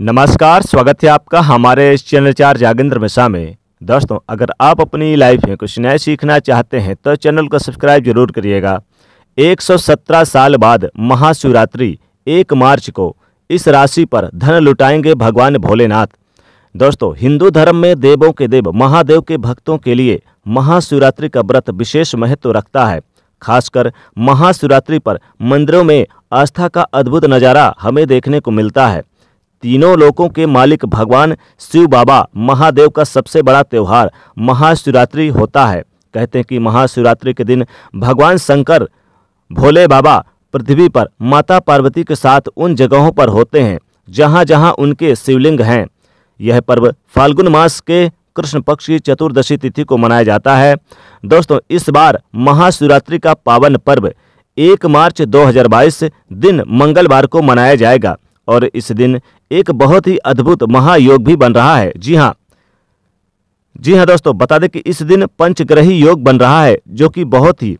नमस्कार स्वागत है आपका हमारे इस चैनल चार जागेंद्र मिश्रा में दोस्तों अगर आप अपनी लाइफ में कुछ नया सीखना चाहते हैं तो चैनल को सब्सक्राइब जरूर करिएगा 117 साल बाद महाशिवरात्रि एक मार्च को इस राशि पर धन लुटाएंगे भगवान भोलेनाथ दोस्तों हिंदू धर्म में देवों के देव महादेव के भक्तों के लिए महाशिवरात्रि का व्रत विशेष महत्व रखता है खासकर महाशिवरात्रि पर मंदिरों में आस्था का अद्भुत नज़ारा हमें देखने को मिलता है तीनों लोकों के मालिक भगवान शिव बाबा महादेव का सबसे बड़ा त्यौहार महाशिवरात्रि होता है कहते हैं कि महाशिवरात्रि के दिन भगवान शंकर भोले बाबा पृथ्वी पर माता पार्वती के साथ उन जगहों पर होते हैं जहाँ जहाँ उनके शिवलिंग हैं यह पर्व फाल्गुन मास के कृष्ण पक्ष की चतुर्दशी तिथि को मनाया जाता है दोस्तों इस बार महाशिवरात्रि का पावन पर्व एक मार्च 2022 दिन मंगलवार को मनाया जाएगा और इस दिन एक बहुत ही अद्भुत महायोग भी बन रहा है जी हाँ जी हाँ दोस्तों बता दें कि इस दिन पंचग्रही योग बन रहा है जो कि बहुत ही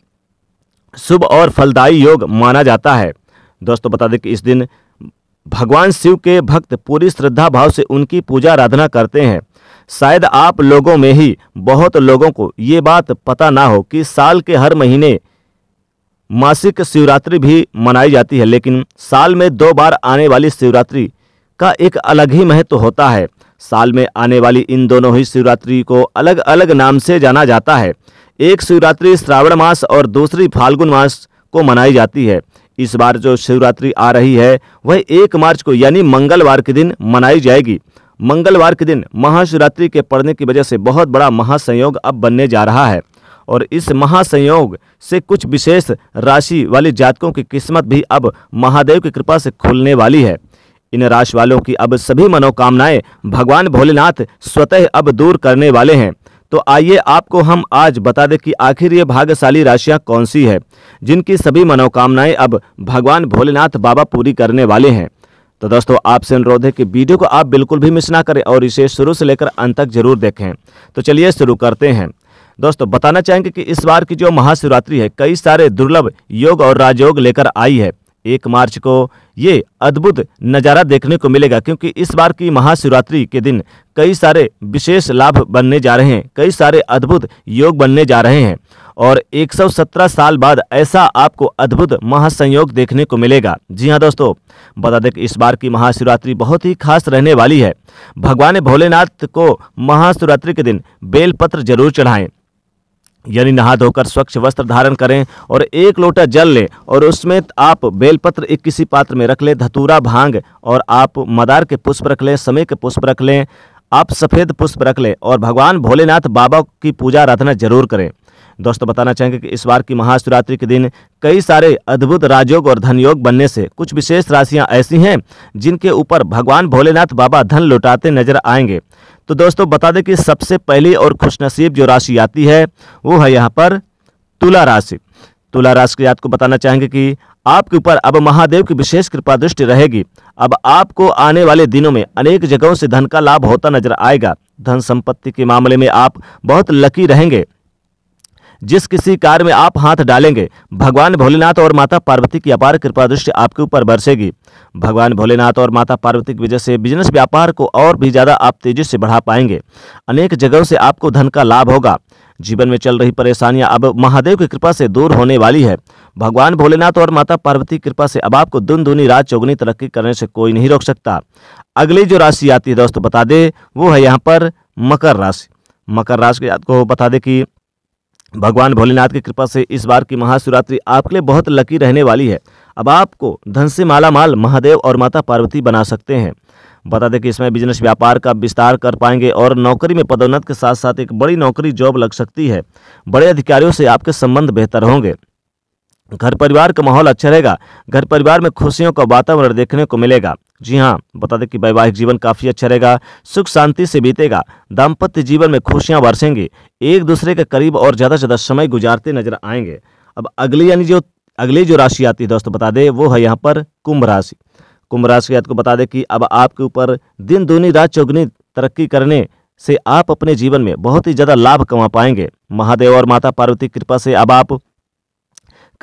शुभ और फलदायी योग माना जाता है दोस्तों बता दें कि इस दिन भगवान शिव के भक्त पूरी श्रद्धा भाव से उनकी पूजा आराधना करते हैं शायद आप लोगों में ही बहुत लोगों को ये बात पता ना हो कि साल के हर महीने मासिक शिवरात्रि भी मनाई जाती है लेकिन साल में दो बार आने वाली शिवरात्रि का एक अलग ही महत्व होता है साल में आने वाली इन दोनों ही शिवरात्रि को अलग अलग नाम से जाना जाता है एक शिवरात्रि श्रावण मास और दूसरी फाल्गुन मास को मनाई जाती है इस बार जो शिवरात्रि आ रही है वह एक मार्च को यानी मंगलवार के दिन मनाई जाएगी मंगलवार के दिन महाशिवरात्रि के पड़ने की वजह से बहुत बड़ा महासंयोग अब बनने जा रहा है और इस महासंयोग से कुछ विशेष राशि वाले जातकों की किस्मत भी अब महादेव की कृपा से खुलने वाली है इन राशि वालों की अब सभी मनोकामनाएं भगवान भोलेनाथ स्वतः अब दूर करने वाले हैं तो आइए आपको हम आज बता दें कि आखिर ये भाग्यशाली राशियां कौन सी है जिनकी सभी मनोकामनाएं अब भगवान भोलेनाथ बाबा पूरी करने वाले हैं तो दोस्तों आपसे अनुरोध है कि वीडियो को आप बिल्कुल भी मिस ना करें और इसे शुरू से लेकर अंत तक जरूर देखें तो चलिए शुरू करते हैं दोस्तों बताना चाहेंगे कि इस बार की जो महाशिवरात्रि है कई सारे दुर्लभ योग और राजयोग लेकर आई है एक मार्च को ये अद्भुत नज़ारा देखने को मिलेगा क्योंकि इस बार की महाशिवरात्रि के दिन कई सारे विशेष लाभ बनने जा रहे हैं कई सारे अद्भुत योग बनने जा रहे हैं और 117 साल बाद ऐसा आपको अद्भुत महासंयोग देखने को मिलेगा जी हाँ दोस्तों बता दें कि इस बार की महाशिवरात्रि बहुत ही खास रहने वाली है भगवान भोलेनाथ को महाशिवरात्रि के दिन बेलपत्र जरूर चढ़ाएं यानी नहा धोकर स्वच्छ वस्त्र धारण करें और एक लोटा जल लें और उसमें आप बेलपत्र एक किसी पात्र में रख लें धतूरा भांग और आप मदार के पुष्प रख लें समय के पुष्प रख लें आप सफ़ेद पुष्प रख लें और भगवान भोलेनाथ बाबा की पूजा आराधना जरूर करें दोस्तों बताना चाहेंगे कि इस बार की महाशिवरात्रि के दिन कई सारे अद्भुत राजयोग और धन योग बनने से कुछ विशेष राशियां ऐसी हैं जिनके ऊपर भगवान भोलेनाथ बाबा धन लौटाते नजर आएंगे तो दोस्तों बता दें कि सबसे पहली और खुशनसीब जो राशि आती है वो है यहाँ पर तुला राशि तुला राशि की आपको बताना चाहेंगे कि आपके ऊपर अब महादेव की विशेष कृपा दृष्टि रहेगी अब आपको आने वाले दिनों में अनेक जगहों से धन का लाभ होता नजर आएगा धन संपत्ति के मामले में आप बहुत लकी रहेंगे जिस किसी कार्य में आप हाथ डालेंगे भगवान भोलेनाथ और माता पार्वती की अपार कृपा दृष्टि आपके ऊपर बरसेगी भगवान भोलेनाथ और माता पार्वती की वजह से बिजनेस व्यापार को और भी ज़्यादा आप तेजी से बढ़ा पाएंगे अनेक जगहों से आपको धन का लाभ होगा जीवन में चल रही परेशानियां अब महादेव की कृपा से दूर होने वाली है भगवान भोलेनाथ और माता पार्वती की कृपा से अब आपको दुन दुनी रात चौगुनी तरक्की करने से कोई नहीं रोक सकता अगली जो राशि आती है दोस्तों बता दे वो है यहाँ पर मकर राशि मकर राशि आपको बता दें कि भगवान भोलेनाथ की कृपा से इस बार की महाशिवरात्रि आपके लिए बहुत लकी रहने वाली है अब आपको धन से माला माल महादेव और माता पार्वती बना सकते हैं बता दें कि इसमें बिजनेस व्यापार का विस्तार कर पाएंगे और नौकरी में पदोन्नत के साथ साथ एक बड़ी नौकरी जॉब लग सकती है बड़े अधिकारियों से आपके संबंध बेहतर होंगे घर परिवार का माहौल अच्छा रहेगा घर परिवार में खुशियों का वातावरण देखने को मिलेगा जी हाँ बता दें कि वैवाहिक जीवन काफी अच्छा रहेगा सुख शांति से बीतेगा दाम्पत्य जीवन में खुशियां बरसेंगी एक दूसरे के करीब और ज़्यादा से ज़्यादा समय गुजारते नजर आएंगे अब अगली यानी जो अगली जो राशि आती है दोस्तों बता दें वो है यहाँ पर कुंभ राशि कुंभ राशि की आपको बता दें कि अब आपके ऊपर दिन दूनी रात चौगनी तरक्की करने से आप अपने जीवन में बहुत ही ज़्यादा लाभ कमा पाएंगे महादेव और माता पार्वती कृपा से अब आप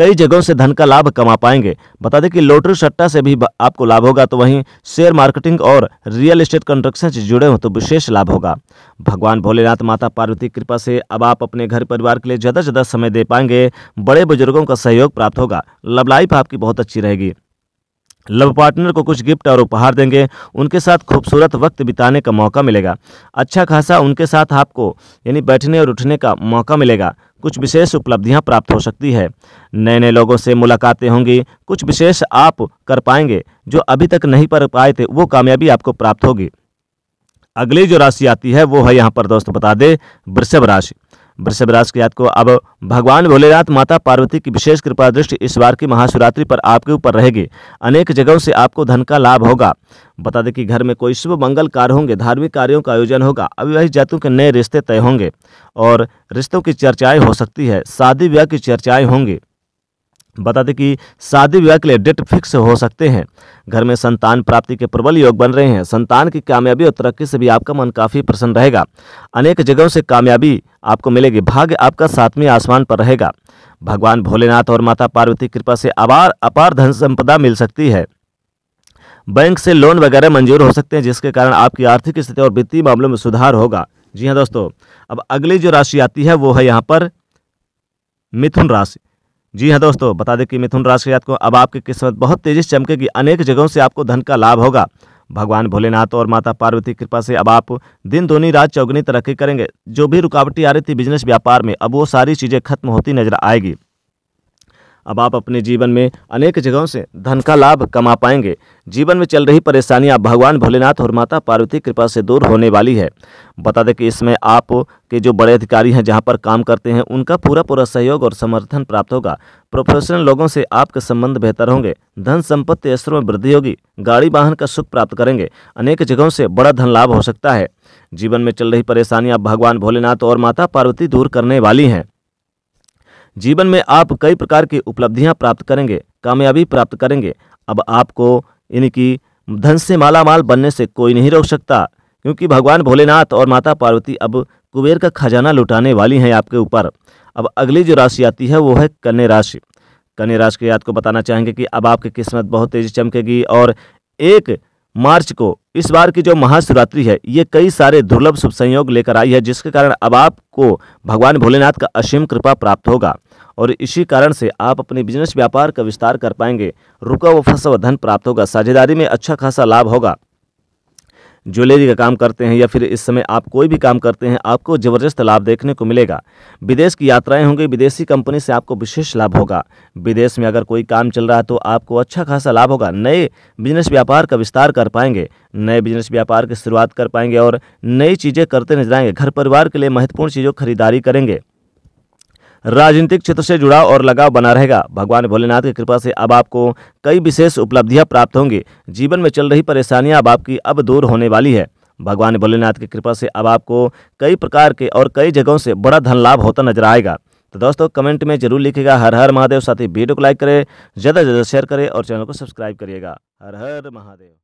कई जगहों से धन का लाभ कमा पाएंगे बता दें कि लोटरी सट्टा से भी आपको लाभ होगा तो वहीं शेयर मार्केटिंग और रियल एस्टेट कंस्ट्रक्शन से जुड़े हों तो विशेष लाभ होगा भगवान भोलेनाथ माता पार्वती की कृपा से अब आप अपने घर परिवार के लिए ज़्यादा से ज़्यादा समय दे पाएंगे बड़े बुजुर्गों का सहयोग प्राप्त होगा लव लाइफ आपकी बहुत अच्छी रहेगी लव पार्टनर को कुछ गिफ्ट और उपहार देंगे उनके साथ खूबसूरत वक्त बिताने का मौका मिलेगा अच्छा खासा उनके साथ आपको यानी बैठने और उठने का मौका मिलेगा कुछ विशेष उपलब्धियां प्राप्त हो सकती है नए नए लोगों से मुलाकातें होंगी कुछ विशेष आप कर पाएंगे जो अभी तक नहीं कर पाए थे वो कामयाबी आपको प्राप्त होगी अगली जो राशि आती है वो है यहाँ पर दोस्त बता दें वृषभ राशि वृषभ राशि याद को अब भगवान भोलेनाथ माता पार्वती की विशेष कृपा दृष्टि इस बार की महाशिवरात्रि पर आपके ऊपर रहेगी अनेक जगहों से आपको धन का लाभ होगा बता दें कि घर में कोई शुभ मंगल कार्य होंगे धार्मिक कार्यों का आयोजन होगा अविवाहित जातों के नए रिश्ते तय होंगे और रिश्तों की चर्चाएँ हो सकती है शादी विवाह की चर्चाएँ होंगी बता दें कि शादी विवाह के लिए डेट फिक्स हो सकते हैं घर में संतान प्राप्ति के प्रबल योग बन रहे हैं संतान की कामयाबी और तरक्की से भी आपका मन काफ़ी प्रसन्न रहेगा अनेक जगहों से कामयाबी आपको मिलेगी भाग्य आपका सातवें आसमान पर रहेगा भगवान भोलेनाथ और माता पार्वती कृपा से अपार अपार धन संपदा मिल सकती है बैंक से लोन वगैरह मंजूर हो सकते हैं जिसके कारण आपकी आर्थिक स्थिति और वित्तीय मामलों में सुधार होगा जी हाँ दोस्तों अब अगली जो राशि आती है वो है यहाँ पर मिथुन राशि जी हाँ दोस्तों बता दें कि मिथुन राशि के को अब आपकी किस्मत बहुत तेजी से चमकेगी अनेक जगहों से आपको धन का लाभ होगा भगवान भोलेनाथ और माता पार्वती कृपा से अब आप दिन दोनी रात चौगनी तरक्की करेंगे जो भी रुकावटें आ रही थी बिजनेस व्यापार में अब वो सारी चीज़ें खत्म होती नजर आएगी अब आप अपने जीवन में अनेक जगहों से धन का लाभ कमा पाएंगे जीवन में चल रही परेशानियां आप भगवान भोलेनाथ और माता पार्वती कृपा से दूर होने वाली है बता दें कि इसमें आप के जो बड़े अधिकारी हैं जहां पर काम करते हैं उनका पूरा पूरा सहयोग और समर्थन प्राप्त होगा प्रोफेशनल लोगों से आपके संबंध बेहतर होंगे धन संपत्ति स्तर में वृद्धि होगी गाड़ी वाहन का सुख प्राप्त करेंगे अनेक जगहों से बड़ा धन लाभ हो सकता है जीवन में चल रही परेशानियां भगवान भोलेनाथ और माता पार्वती दूर करने वाली हैं जीवन में आप कई प्रकार की उपलब्धियां प्राप्त करेंगे कामयाबी प्राप्त करेंगे अब आपको इनकी धन से मालामाल बनने से कोई नहीं रोक सकता क्योंकि भगवान भोलेनाथ और माता पार्वती अब कुबेर का खजाना लुटाने वाली हैं आपके ऊपर अब अगली जो राशि आती है वो है कन्या राशि कन्या राशि के याद को बताना चाहेंगे कि अब आपकी किस्मत बहुत तेजी चमकेगी और एक मार्च को इस बार की जो महाशिवरात्रि है ये कई सारे दुर्लभ शुभ संयोग लेकर आई है जिसके कारण अब आपको भगवान भोलेनाथ का असीम कृपा प्राप्त होगा और इसी कारण से आप अपने बिजनेस व्यापार का विस्तार कर पाएंगे रुका व फंसा धन प्राप्त होगा साझेदारी में अच्छा खासा लाभ होगा ज्वेलरी का काम करते हैं या फिर इस समय आप कोई भी काम करते हैं आपको ज़बरदस्त लाभ देखने को मिलेगा विदेश की यात्राएं होंगी विदेशी कंपनी से आपको विशेष लाभ होगा विदेश में अगर कोई काम चल रहा है तो आपको अच्छा खासा लाभ होगा नए बिजनेस व्यापार का विस्तार कर पाएंगे नए बिजनेस व्यापार की शुरुआत कर पाएंगे और नई चीज़ें करते नजर आएंगे घर परिवार के लिए महत्वपूर्ण चीज़ों खरीदारी करेंगे राजनीतिक क्षेत्र से जुड़ाव और लगाव बना रहेगा भगवान भोलेनाथ की कृपा से अब आपको कई विशेष उपलब्धियां प्राप्त होंगी जीवन में चल रही परेशानियां अब आपकी अब दूर होने वाली है भगवान भोलेनाथ की कृपा से अब आपको कई प्रकार के और कई जगहों से बड़ा धन लाभ होता नजर आएगा तो दोस्तों कमेंट में जरूर लिखेगा हर हर महादेव साथ ही वीडियो को लाइक करें ज़्यादा से ज़्यादा शेयर करें और चैनल को सब्सक्राइब करिएगा हर हर महादेव